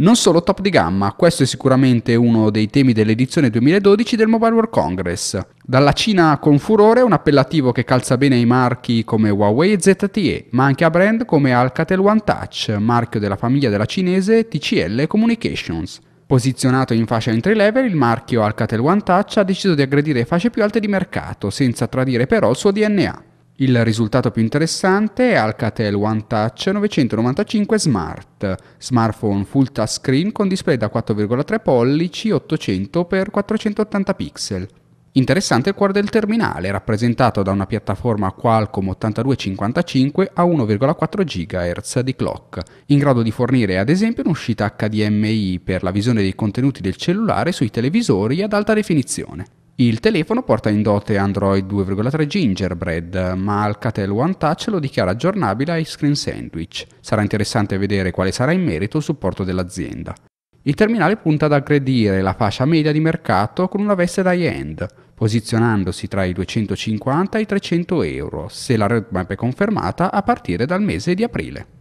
Non solo top di gamma, questo è sicuramente uno dei temi dell'edizione 2012 del Mobile World Congress. Dalla Cina con furore un appellativo che calza bene ai marchi come Huawei e ZTE, ma anche a brand come Alcatel One Touch, marchio della famiglia della cinese TCL Communications. Posizionato in fascia entry level, il marchio Alcatel One Touch ha deciso di aggredire fasce più alte di mercato, senza tradire però il suo DNA. Il risultato più interessante è Alcatel One Touch 995 Smart, smartphone full touch screen con display da 4,3 pollici 800x480 pixel. Interessante il cuore del terminale, rappresentato da una piattaforma Qualcomm 8255 a 1,4 GHz di clock, in grado di fornire ad esempio un'uscita HDMI per la visione dei contenuti del cellulare sui televisori ad alta definizione. Il telefono porta in dote Android 2.3 Gingerbread, ma Alcatel One Touch lo dichiara aggiornabile ai Screen Sandwich. Sarà interessante vedere quale sarà in merito il supporto dell'azienda. Il terminale punta ad aggredire la fascia media di mercato con una veste da end, posizionandosi tra i 250 e i 300 euro, se la roadmap è confermata a partire dal mese di aprile.